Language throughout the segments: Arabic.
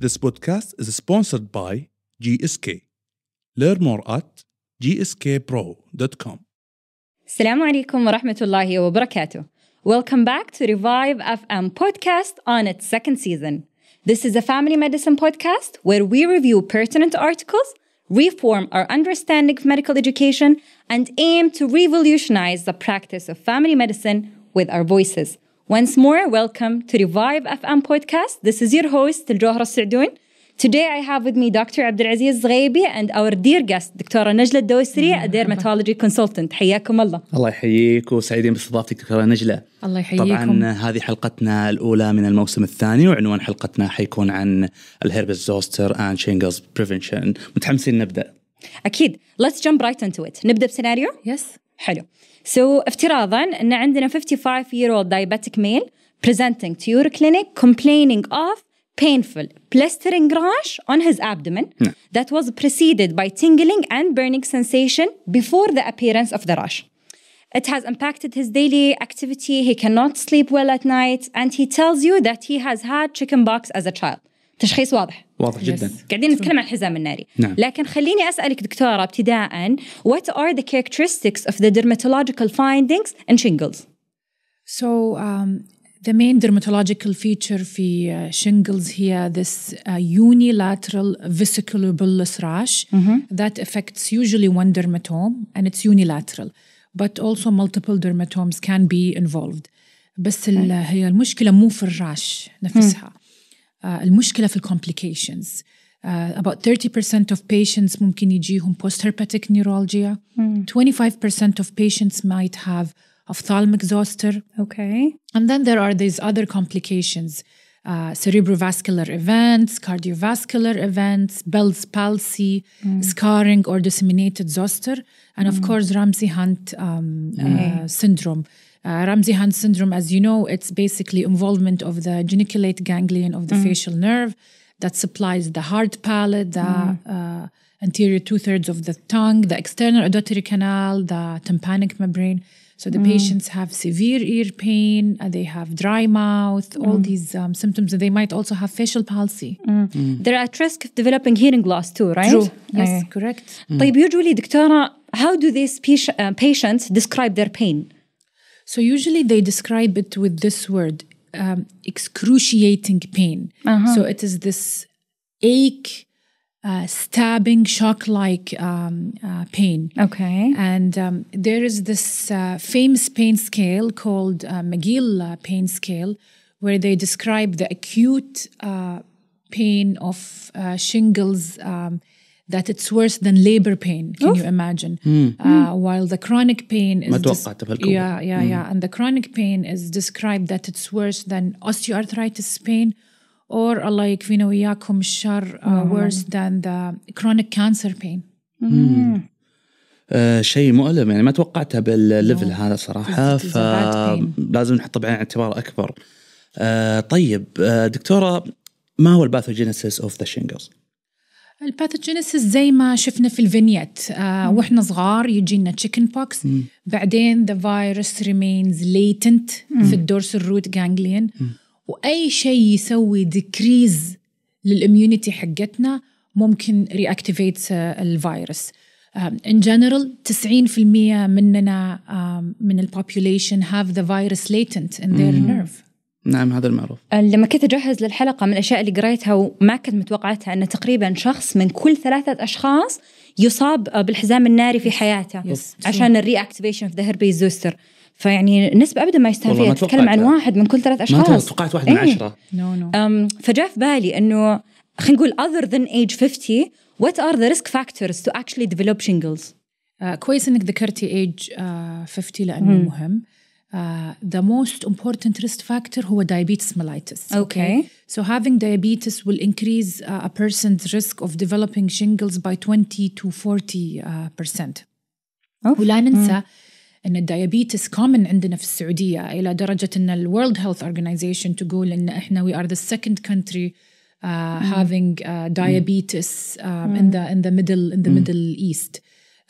This podcast is sponsored by GSK. Learn more at gskpro.com. السلام عليكم ورحمة الله وبركاته. Welcome back to Revive FM podcast on its second season. This is a family medicine podcast where we review pertinent articles, reform our understanding of medical education, and aim to revolutionize the practice of family medicine with our voices. Once more, welcome to Revive FM podcast. This is your host, Al-Johra Sardoun. Today I have with me Dr. Abdulaziz Ghaibi and our dear guest, Dr. Najla Dosri, a dermatology consultant. حياكم الله. الله يحييك وسعيدين باستضافتك دكتورة نجلة. الله يحييكم. طبعا هذه حلقتنا الأولى من الموسم الثاني وعنوان حلقتنا حيكون عن الهربس زوستر and shingles prevention. متحمسين نبدأ. أكيد. Let's jump right into it. نبدأ بسيناريو؟ Yes. حلو. So افتراضا ان عندنا 55 year old diabetic male presenting to your clinic complaining of painful blistering rash on his abdomen no. that was preceded by tingling and burning sensation before the appearance of the rash. It has impacted his daily activity. He cannot sleep well at night, and he tells you that he has had chickenpox as a child. تشخيص واضح. واضح جدا قاعدين نتكلم عن الحزام الناري نعم. لكن خليني اسالك دكتوره ابتداء what are the characteristics of the dermatological findings in shingles so um, The main dermatological feature في shingles هي this uh, unilateral vesicular bullous rash mm-hmm. that affects usually one dermatome and it's unilateral but also multiple dermatomes can be involved بس okay. هي المشكلة مو في الرعش نفسها المشكله في الكومبليكيشنز Uh, about 30% of patients ممكن يجيهم postherpetic neuralgia. Mm. 25% of patients might have ophthalmic zoster. Okay. And then there are these other complications uh, cerebrovascular events, cardiovascular events, Bell's palsy, mm. scarring or disseminated zoster, and mm. of hmm. course Ramsey Hunt um, uh, syndrome. Uh, Ramsey-Hunt syndrome, as you know, it's basically involvement of the geniculate ganglion of the mm. facial nerve that supplies the hard palate, the mm. uh, anterior two-thirds of the tongue, the external auditory canal, the tympanic membrane. So the mm. patients have severe ear pain, uh, they have dry mouth, mm. all these um, symptoms, and they might also have facial palsy. Mm. They're at risk of developing hearing loss too, right? True. Yes, correct. Mm. usually, دكتورة, how do these uh, patients describe their pain? So usually they describe it with this word um, excruciating pain. Uh-huh. So it is this ache, uh, stabbing, shock like um, uh, pain. Okay. And um, there is this uh, famous pain scale called uh, McGill uh, pain scale, where they describe the acute uh, pain of shingles um, that it's worse than labor pain. Can Oof. you imagine? Mm. Uh, while the chronic pain is dis- yeah, yeah, mm. yeah, and the chronic pain is described that it's worse than osteoarthritis pain, or Allah يكفينا وياكم الشر uh, worse than the chronic cancer pain. Mm. آه شيء مؤلم يعني ما توقعته بالليفل no. هذا صراحه فلازم نحط بعين الاعتبار اكبر. آه طيب آه دكتوره ما هو الباثوجينيسيس اوف ذا شينجلز؟ الباثوجينيسيس زي ما شفنا في الفينيت آه واحنا صغار يجينا تشيكن بوكس مم. بعدين ذا فيروس ريمينز ليتنت في الدورس الروت جانجليون واي شيء يسوي ديكريز للاميونيتي حقتنا ممكن رياكتيفيت آه، الفيروس ان جنرال 90% مننا آه، من البوبوليشن هاف ذا فيروس ليتنت ان ذير نيرف نعم هذا المعروف لما كنت أجهز للحلقة من الأشياء اللي قريتها وما كنت متوقعتها أن تقريبا شخص من كل ثلاثة أشخاص يصاب بالحزام الناري في حياته يس. عشان الري اكتيفيشن في ذا بيزوستر فيعني نسبة ابدا ما يستهان فيها تتكلم عن واحد من كل ثلاث اشخاص ما توقعت واحد من إيه. عشرة نو نو فجاء في بالي انه خلينا نقول other than age 50 what are the risk factors to actually develop shingles؟ آه كويس انك ذكرتي age آه 50 لانه مم. مهم Uh, the most important risk factor for diabetes mellitus. Okay. okay. So having diabetes will increase uh, a person's risk of developing shingles by 20 to 40 uh, percent. Oh. ولا mm. ننسى mm. ان الدايابيتس كومن عندنا في السعوديه الى درجه ان الورلد هيلث اورجنايزيشن تقول ان احنا we are the second country uh, mm. having uh, mm. diabetes um, mm. in the in the middle in the mm. middle east.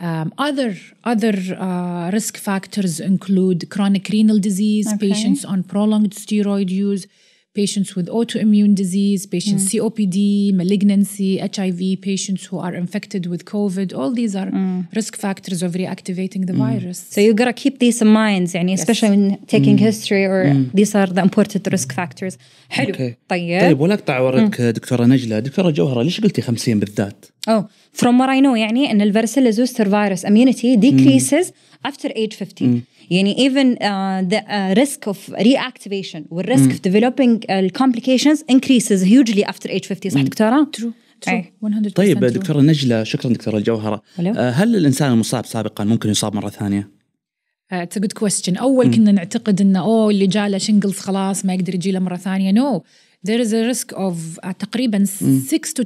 Um, other other uh, risk factors include chronic renal disease, okay. patients on prolonged steroid use, patients with autoimmune disease, patients mm. COPD, malignancy, HIV, patients who are infected with COVID. All these are mm. risk factors of reactivating the mm. virus. So you gotta keep these in mind, يعني yes. especially when taking mm. history or mm. these are the important risk factors. Okay. طيب. طيب ولا اقطع وراك mm. دكتورة نجلة، دكتورة جوهرة ليش قلتي 50 بالذات؟ او فروم وات اي نو يعني ان الفيرسيلا زوستر فيروس اميونيتي ديكريسز افتر ايج 50. يعني ايفن ذا ريسك اوف ري اكتيفيشن والريسك اوف ديفلوبينج الكومبليكيشنز انكريسز هيوجلي افتر ايج 50 صح دكتوره دكتوره؟ ترو 100% طيب دكتوره نجله شكرا دكتوره الجوهره آه، هل الانسان المصاب سابقا ممكن يصاب مره ثانيه؟ اتس جود كويستشن اول مم. كنا نعتقد انه اوه اللي جاله شنجلز خلاص ما يقدر يجي له مره ثانيه نو no. there is a risk of uh, تقريبا mm. 6 to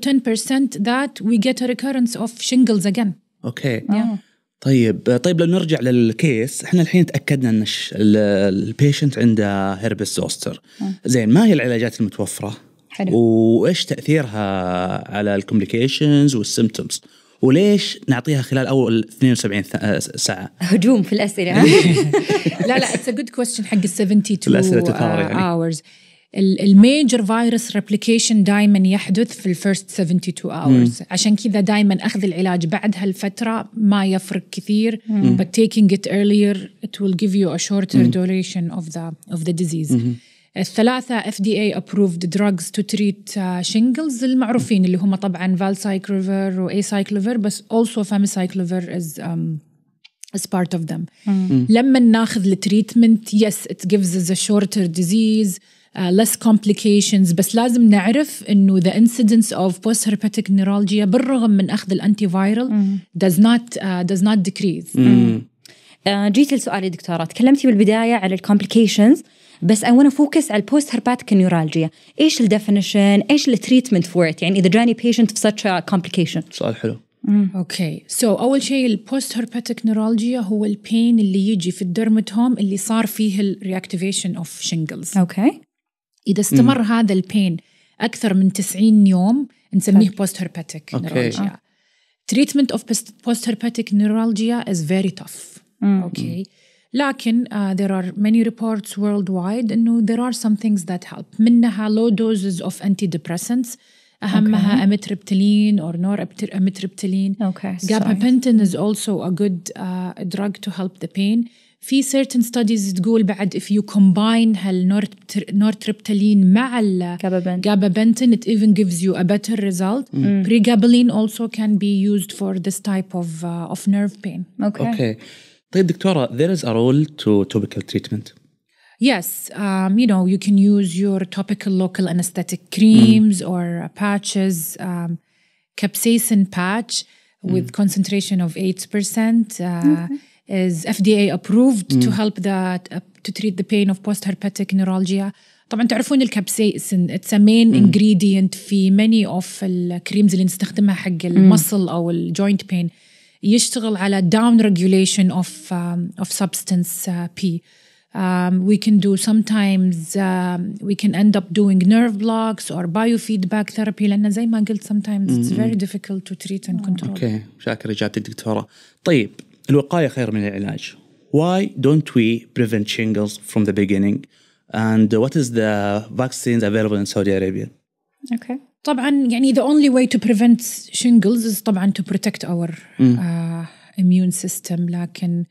10% that we get a recurrence of shingles again. اوكي. Okay. Yeah. Oh. طيب آه، طيب لو نرجع للكيس احنا الحين تاكدنا ان البيشنت عنده هربس آه. زوستر زين ما هي العلاجات المتوفره حلو. وايش تاثيرها على الكومبليكيشنز والسيمتومز وليش نعطيها خلال اول 72 آه، ساعه؟ هجوم في الاسئله لا لا اتس ا جود كويستشن حق ال 72 اورز الميجر فيروس ريبليكيشن دائما يحدث في الفيرست 72 اورز عشان كذا دائما اخذ العلاج بعد هالفتره ما يفرق كثير بس تيكينج ات ايرليير ات ويل جيف يو ا شورتر دوريشن اوف ذا اوف ذا ديزيز الثلاثه اف دي اي ابروفد دراجز تو تريت شينجلز المعروفين اللي هم طبعا فالسايكلوفر واي سايكلوفر بس اولسو فاميسايكلوفر از um, as part of them. لما ناخذ التريتمنت يس ات جيفز از ا شورتر ديزيز آه، less complications بس لازم نعرف انه the incidence of post herpetic neuralgia بالرغم من اخذ الانتي فايرال does not uh, does not decrease آه، جيت لسؤالي دكتوره تكلمتي بالبدايه على الكومبليكيشنز بس اي ونت فوكس على البوست هرباتيك نيورالجيا ايش الديفينيشن ايش التريتمنت فور ات يعني اذا جاني بيشنت في such a complication سؤال حلو اوكي سو so, اول شيء البوست هرباتيك نورالجيا هو البين اللي يجي في الدرمتوم اللي صار فيه الرياكتيفيشن اوف شنجلز اوكي اذا استمر م. هذا البين اكثر من 90 يوم نسميه بوست هيرباتيك نيرالجيا تريتمنت اوف بوست هيرباتيك نيرالجيا از فيري تاف اوكي لكن uh, there are many reports worldwide انه there are some things that help منها low doses of antidepressants اهمها okay. amitriptyline or norepinephrine okay, gabapentin is also a good uh, drug to help the pain في certain studies تقول بعد if you combine هالنورتريبتالين مع الجابابنتين it even gives you a better result. Mm. mm. Pregabalin also can be used for this type of uh, of nerve pain. Okay. Okay. طيب دكتورة there is a role to topical treatment. Yes, um, you know you can use your topical local anesthetic creams mm. or uh, patches. Um, capsaicin patch with mm. concentration of 8%. Uh, is FDA approved to mm. help that uh, to treat the pain of postherpetic neuralgia طبعا تعرفون الكابسيسن اتس مين انجريدينت في ماني اوف الكريمز اللي نستخدمها حق المسل mm. او الجوينت بين يشتغل على داون ريجوليشن اوف اوف سبستنس بي Um, we can do sometimes um, we can end up doing nerve blocks or biofeedback therapy لان زي ما قلت sometimes it's very difficult to treat and control. اوكي شاكر اجابة الدكتورة. طيب الوقاية خير من العلاج. Why don't we prevent shingles from the beginning? And what is the vaccines available in Saudi Arabia? Okay. طبعا يعني the only way to prevent shingles is طبعا to protect our mm. uh, immune system لكن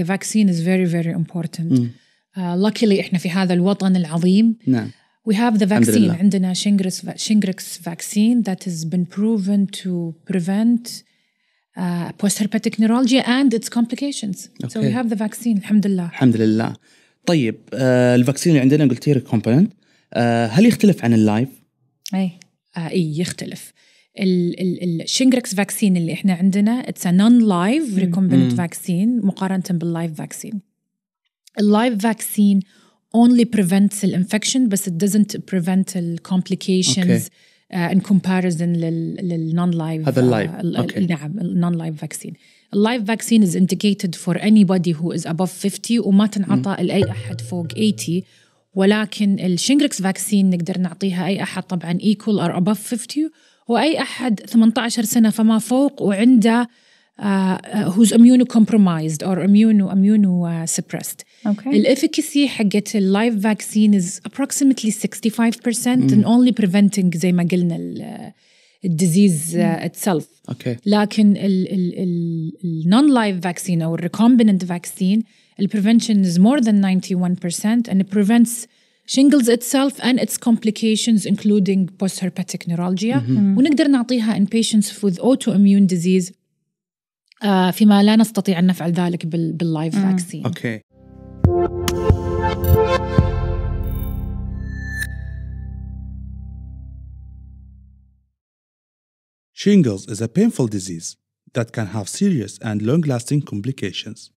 the vaccine is very very important. Mm. Uh, luckily احنا في هذا الوطن العظيم. نعم. We have the vaccine عندنا شينغريكس شينجركس vaccine that has been proven to prevent بوست آه، post-herpetic neuralgia and its complications. Okay. So we have the vaccine الحمد لله. الحمد لله. طيب uh, الفاكسين اللي عندنا قلتي ريكومبوننت uh, هل يختلف عن اللايف؟ اي آه، اي يختلف. الشنجركس فاكسين اللي احنا عندنا اتس نون لايف ريكومبنت فاكسين مقارنه باللايف فاكسين اللايف فاكسين اونلي بريفنتس الانفكشن بس ات دزنت بريفنت الكومبليكيشنز okay. ان كومباريزن للنون لايف هذا آه، اللايف نعم النون لايف فاكسين اللايف فاكسين از انديكيتد فور اني بودي هو از ابوف 50 وما تنعطى لاي احد فوق 80 ولكن الشنجركس فاكسين نقدر نعطيها اي احد طبعا ايكول اور ابوف 50 واي احد 18 سنه فما فوق وعنده Uh, uh, who's immunocompromised or immuno immunosuppressed. Uh, okay. الافيكاسي حقت live vaccine is approximately 65% mm. and only preventing زي ما قلنا الديزيز اتسلف اوكي لكن live vaccine or recombinant vaccine, the prevention is more than 91% and it prevents shingles itself and its complications including post herpetic neuralgia mm -hmm. ونقدر نعطيها in patients with autoimmune disease فيما لا نستطيع أن نفعل ذلك باللايف فاكسين أوكي Shingles is a painful disease that can have serious and long lasting complications.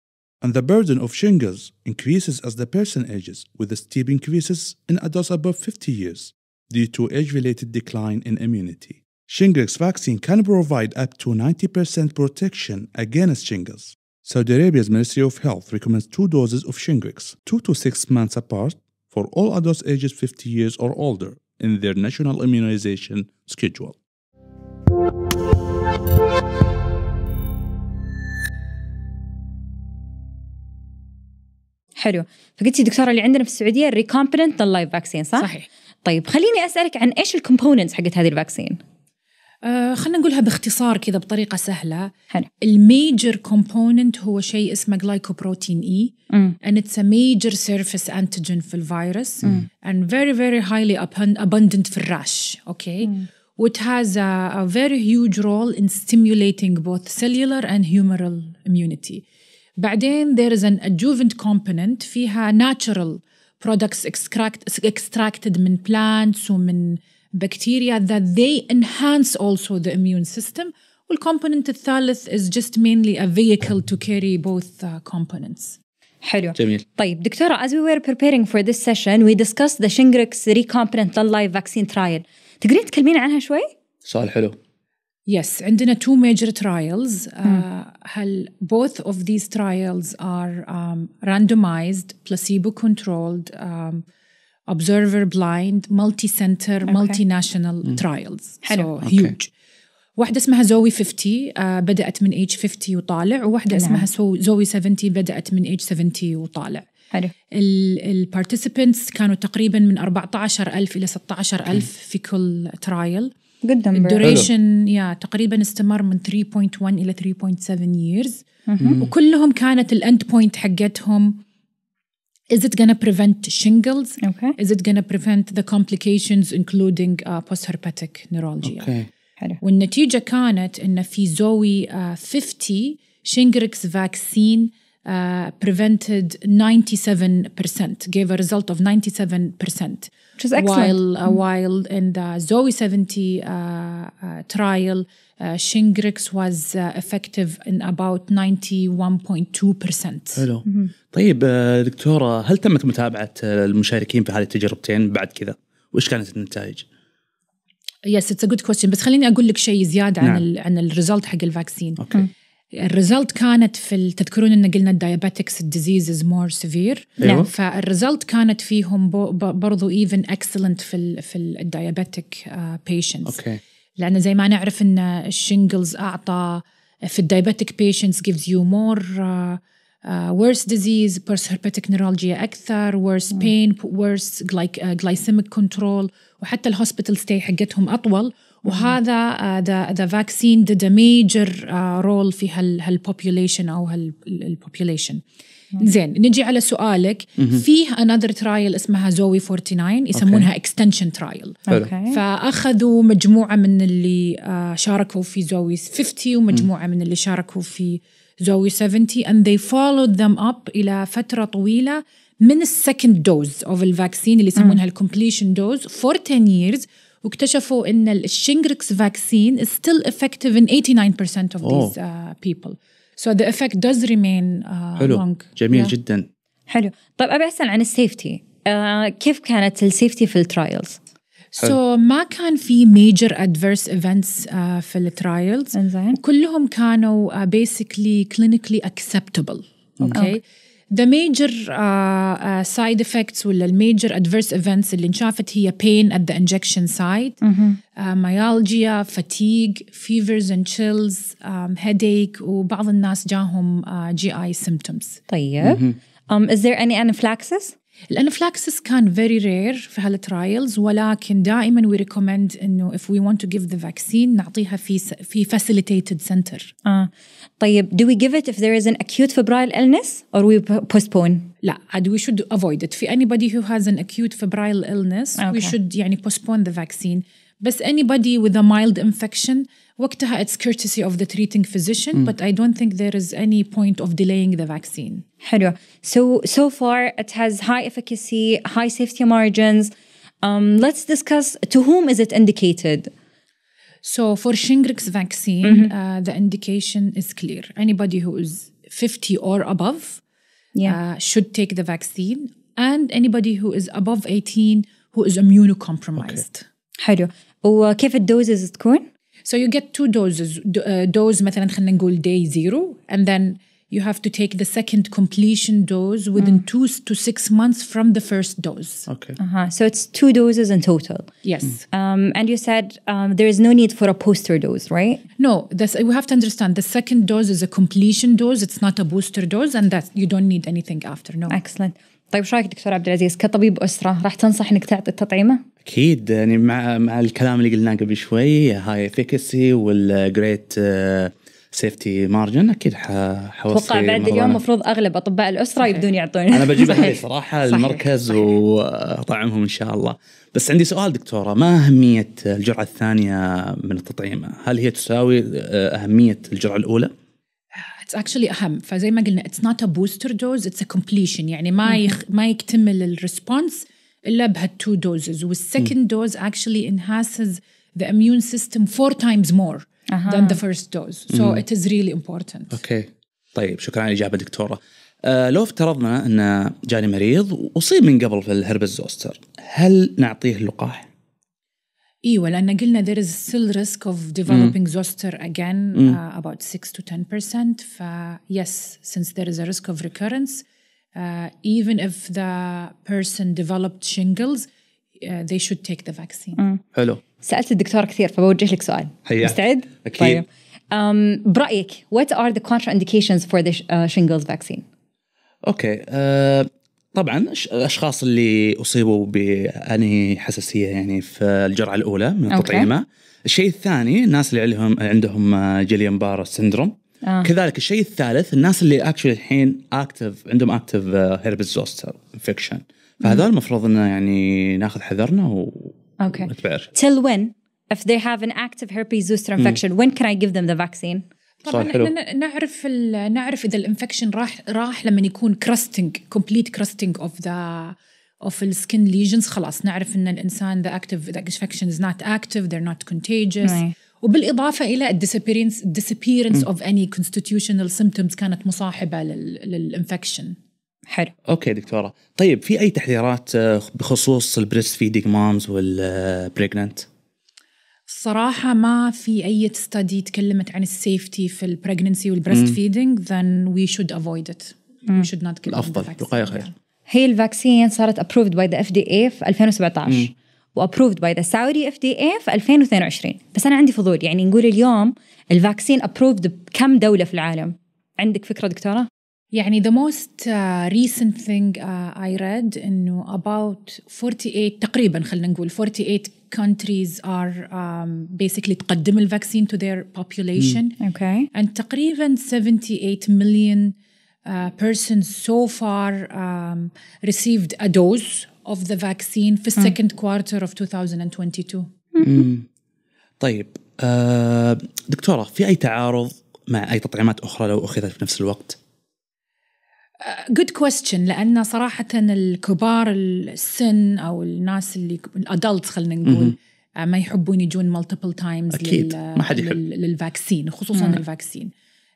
And the burden of shingles increases as the person ages, with a steep increases in adults above 50 years due to age related decline in immunity. Shingrix vaccine can provide up to 90% protection against shingles. Saudi Arabia's Ministry of Health recommends two doses of Shingrix, two to six months apart, for all adults ages 50 years or older in their national immunization schedule. حلو فقلت لي دكتوره اللي عندنا في السعوديه الريكومبننت اللايف فاكسين صح؟ صحيح طيب خليني اسالك عن ايش الكومبوننتس حقت هذه الفاكسين؟ آه، خلنا نقولها باختصار كذا بطريقه سهله الميجر كومبوننت هو شيء اسمه جلايكوبروتين اي ان اتس ا ميجر سيرفيس انتيجين في الفيروس اند فيري فيري هايلي ابندنت في الراش اوكي وات هاز ا فيري هيوج رول ان ستيمولييتنج بوث سيلولار اند هيومورال اميونيتي بعدين ذير از ان ادجوفنت كومبوننت فيها ناتشرال برودكتس اكستراكتد من بلانتس ومن bacteria that they enhance also the immune system. component الثالث is just mainly a vehicle to carry both uh, components. حلو جميل طيب دكتورة as we were preparing for this session we discussed the Shingrix recombinant non-live vaccine trial تقدرين تكلمين عنها شوي؟ سؤال حلو Yes, عندنا two major trials. Uh, both of these trials are um, randomized, placebo-controlled um, observer blind multi center okay. multi national mm. trials حلو so okay. huge واحدة اسمها زوي 50 uh, بدأت من ايج 50 وطالع وواحدة نعم. اسمها زوي 70 بدأت من ايج 70 وطالع حلو البارتيسيبنتس كانوا تقريبا من 14000 الى 16000 في كل ترايل جدا الدوريشن يا تقريبا استمر من 3.1 الى 3.7 years وكلهم كانت الاند بوينت حقتهم is it going to prevent shingles? Okay. Is it going to prevent the complications including uh, postherpetic neuralgia? Okay. حلو. والنتيجة كانت إن في زوي uh, 50 شينجريكس vaccine uh, prevented 97%, gave a result of 97%. Which is excellent. While, uh, mm. while in the Zoe 70 uh, uh, trial, شينغريكس واز افكتيف ان اباوت 91.2% حلو طيب آه، دكتوره هل تمت متابعه المشاركين في هذه التجربتين بعد كذا وايش كانت النتائج؟ يس اتس ا جود كويستشن بس خليني اقول لك شيء زياده عن نعم. ال عن الريزلت حق الفاكسين اوكي الريزلت كانت في تذكرون ان قلنا الدايابيتكس ديزيز از مور سيفير نعم فالريزلت كانت فيهم برضو ايفن اكسلنت في في الدايابيتك آه، بيشنتس اوكي لأنه زي ما نعرف أن الشنجلز أعطى في الدايبتيك بيشنتس جيفز يو مور ورس ديزيز بيرس disease نيرولجيا أكثر ورس بين ورس جلايسيميك كنترول وحتى الهوسبيتال ستي حقتهم أطول وهذا ذا ذا فاكسين ديد ميجر رول في هال هالبوبيوليشن او هالبوبيوليشن زين نجي على سؤالك فيه انذر ترايل اسمها زوي 49 يسمونها اكستنشن ترايل فاخذوا مجموعه من اللي آه، شاركوا في زوي 50 ومجموعه من اللي شاركوا في زوي 70 and they followed them up الى فتره طويله من السكند دوز اوف الفاكسين اللي يسمونها الكومبليشن دوز فور 10 years واكتشفوا ان الشينجركس فاكسين ستيل افكتيف ان 89% اوف ذيس بيبل So the effect does remain uh, حلو long. جميل yeah. جدا حلو طيب ابي اسال عن السيفتي uh, كيف كانت السيفتي في الترايلز؟ سو so, ما كان في ميجر ادفيرس ايفنتس في الترايلز كلهم كانوا بيسكلي كلينيكلي اكسبتبل اوكي the major uh, uh, side effects ولا the major adverse events اللي انشافت هي pain at the injection site mm-hmm. uh, myalgia fatigue fevers and chills um, headache وبعض الناس جاهم uh, GI symptoms طيب mm-hmm. um, is there any anaphylaxis الانافلاكسس كان very rare في هالترايلز ولكن دائما we recommend انه if we want to give the vaccine نعطيها في في facilitated center. اه طيب do we give it if there is an acute febrile illness or we postpone? لا and we should avoid it. في anybody who has an acute febrile illness we should يعني postpone the vaccine. بس anybody with a mild infection وقتها it's courtesy of the treating physician mm. but I don't think there is any point of delaying the vaccine حلو so so far it has high efficacy high safety margins um, let's discuss to whom is it indicated so for Shingrix vaccine mm -hmm. uh, the indication is clear anybody who is 50 or above yeah. uh, should take the vaccine and anybody who is above 18 who is immunocompromised okay. حلو وكيف الدوزز تكون؟ so you get two doses. Uh, dose مثلا خلينا نقول day zero and then you have to take the second completion dose within mm. two to six months from the first dose. Okay. Uh-huh. So it's two doses in total. Yes. Mm. Um, and you said um, there is no need for a booster dose, right? No. This, we have to understand the second dose is a completion dose. It's not a booster dose, and that you don't need anything after. No. Excellent. طيب شو رايك دكتور عبد العزيز كطبيب اسره راح تنصح انك تعطي التطعيمه؟ اكيد يعني مع مع الكلام اللي قلناه قبل شوي هاي افيكسي والجريت سيفتي مارجن اكيد حوصي اتوقع بعد اليوم المفروض اغلب اطباء الاسره صحيح. يبدون يعطون انا بجيب اهلي صراحه صحيح. المركز واطعمهم ان شاء الله بس عندي سؤال دكتوره ما اهميه الجرعه الثانيه من التطعيمه هل هي تساوي uh, اهميه الجرعه الاولى اتس اكشلي اهم فزي ما قلنا اتس نوت ا بوستر دوز اتس ا كومبليشن يعني ما يخ ما يكتمل الريسبونس الا بهالتو دوزز والسكند دوز اكشلي انهاسز the immune system four times more than the first dose. So it is really important. اوكي طيب شكرا على الاجابه دكتوره. آه لو افترضنا ان جاني مريض واصيب من قبل في الهربس زوستر، هل نعطيه اللقاح؟ ايوه لان قلنا there is still risk of developing mm. zoster again mm. uh, about 6 to 10% ف uh, yes since there is a risk of recurrence uh, even if the person developed shingles uh, they should take the vaccine mm. حلو سالت الدكتور كثير فبوجه لك سؤال هيا. مستعد؟ اكيد طيب. um, برايك what are the contraindications for the uh, shingles vaccine؟ اوكي okay. uh, طبعا الاشخاص اللي اصيبوا باني حساسيه يعني في الجرعه الاولى من التطعيمه الشيء الثاني الناس اللي عليهم عندهم جيليان بار سندروم آه. كذلك الشيء الثالث الناس اللي اكشلي الحين اكتف عندهم اكتف هيربس زوستر انفكشن فهذول المفروض انه يعني ناخذ حذرنا و اوكي تل وين when if they have an active herpes zoster infection mm. when can I give them the vaccine طبعا احنا نعرف نعرف اذا الانفكشن راح راح لما يكون كراستنج كومبليت كراستنج اوف ذا اوف السكن ليجنز خلاص نعرف ان الانسان ذا اكتف ذا انفكشن از نوت اكتف ذير نوت كونتيجيوس وبالاضافه الى الديسابيرنس ديسابيرنس اوف اني كونستيتيوشنال سيمبتومز كانت مصاحبه للانفكشن حلو اوكي دكتوره طيب في اي تحذيرات آه، بخصوص البريست فيدنج مامز والبريجننت صراحة ما في أي ستدي تكلمت عن السيفتي في البريجننسي والبريست فيدنج then we should avoid it we should not give الأفضل وقاية خير هي الفاكسين صارت approved by the FDA في 2017 مم. وابروفد باي ذا سعودي اف دي اي في 2022 بس انا عندي فضول يعني نقول اليوم الفاكسين ابروفد بكم دوله في العالم عندك فكره دكتوره يعني the most uh, recent thing uh, I read انه about 48 تقريبا خلينا نقول 48 countries are um, basically تقدم الفاكسين to their population. Mm. Okay. And تقريبا 78 million uh, persons so far um, received a dose of the vaccine في second quarter of 2022. Mm. طيب uh, دكتورة في أي تعارض مع أي تطعيمات أخرى لو أخذت في نفس الوقت؟ جود كويستشن لان صراحه الكبار السن او الناس اللي الادلتس خلينا نقول ما يحبون يجون مالتيبل تايمز اكيد ما حد يحب للفاكسين خصوصا مم. الفاكسين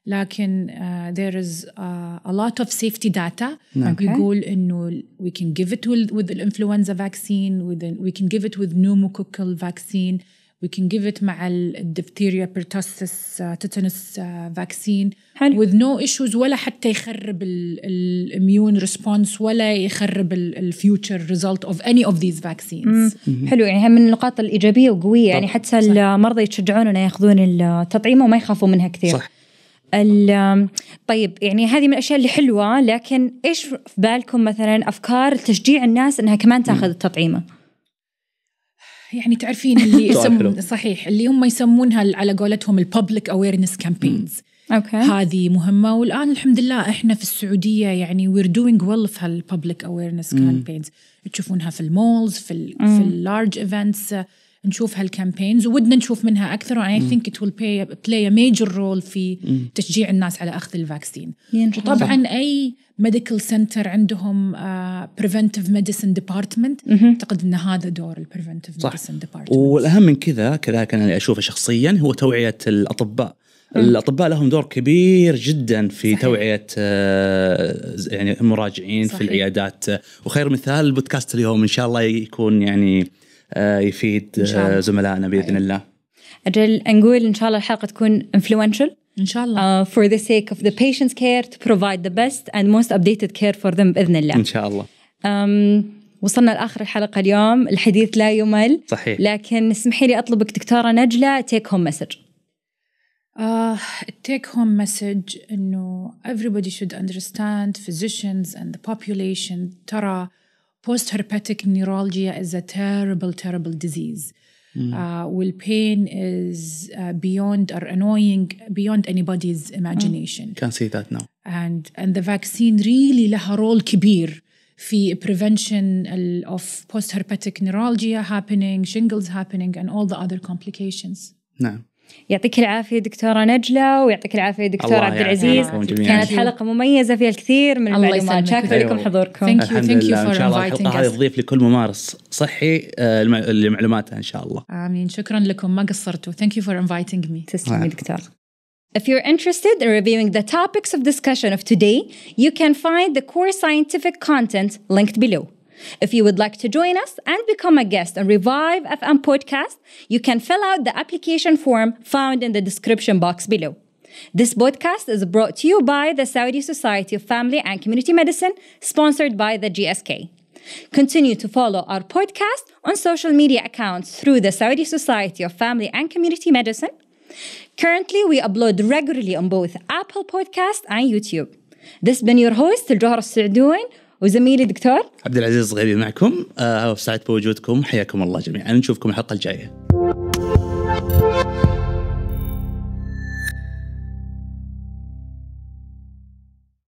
لكن uh, there is uh, a lot of safety data نعم. Okay. يقول انه we can give it with, with the influenza vaccine with the, we can give it with pneumococcal vaccine We can give it مع الدفتيريا بيرتوسس تيتانوس فاكسين حلو. with no issues ولا حتى يخرب الاميون ريسبونس ولا يخرب الفيوتشر ريزلت اوف اني اوف ذيز فاكسينز حلو يعني من النقاط الايجابيه وقويه يعني حتى صح. المرضى يتشجعون انه ياخذون التطعيمه وما يخافوا منها كثير صح. طيب يعني هذه من الاشياء اللي حلوه لكن ايش في بالكم مثلا افكار تشجيع الناس انها كمان تاخذ التطعيمه؟ يعني تعرفين اللي يسمون طيب، صحيح اللي هم يسمونها على قولتهم الببليك اويرنس كامبينز اوكي هذه مهمه والان الحمد لله احنا في السعوديه يعني وير دوينج ويل في هالببليك اويرنس كامبينز تشوفونها في المولز في ال في اللارج ايفنتس آه، نشوف هالكامبينز وودنا نشوف منها اكثر اي ثينك ات ويل بلاي ا ميجر رول في mm. تشجيع الناس على اخذ الفاكسين وطبعا اي ميديكال سنتر عندهم بريفنتيف ميديسن ديبارتمنت اعتقد ان هذا دور البريفنتيف ميديسن ديبارتمنت والاهم من كذا كذلك انا اللي اشوفه شخصيا هو توعيه الاطباء الاطباء لهم دور كبير جدا في صحيح. توعيه آه, يعني المراجعين صحيح. في العيادات وخير مثال البودكاست اليوم ان شاء الله يكون يعني آه, يفيد آه, زملائنا باذن أيوه. الله اجل نقول ان شاء الله الحلقه تكون انفلونشل Inshallah. Uh, for the sake of the patient's care to provide the best and most updated care for them باذن الله. ان شاء الله. Um, وصلنا لاخر الحلقه اليوم، الحديث لا يمل. صحيح. لكن اسمحي لي اطلبك دكتوره نجله تيك هوم مسج. التيك هوم مسج انه everybody should understand physicians and the population ترى post herpetic neuralgia is a terrible terrible disease. Mm. Uh, pain is uh, beyond or annoying beyond anybody's imagination. Mm. Can not say that now. And and the vaccine really لها role كبير في prevention of post herpetic neuralgia happening, shingles happening, and all the other complications. نعم. يعطيك العافيه دكتوره نجله ويعطيك العافيه دكتور عبد العزيز كانت حلقه مميزه فيها الكثير من المعلومات شكرا أيوة. لكم حضوركم ثانك يو ثانك يو ان شاء الله الحلقه هذه تضيف لكل ممارس صحي آه، لمعلوماته ان شاء الله امين شكرا لكم ما قصرتوا ثانك يو فور انفايتنج مي تسلمي آه. دكتور If you're interested in reviewing the topics of discussion of today, you can find the core scientific content linked below. If you would like to join us and become a guest on Revive FM podcast, you can fill out the application form found in the description box below. This podcast is brought to you by the Saudi Society of Family and Community Medicine, sponsored by the GSK. Continue to follow our podcast on social media accounts through the Saudi Society of Family and Community Medicine. Currently, we upload regularly on both Apple Podcast and YouTube. This has been your host, Johar Sa'doun, وزميلي دكتور عبد العزيز غريبي معكم اهلا وسعدت بوجودكم حياكم الله جميعا نشوفكم الحلقه الجايه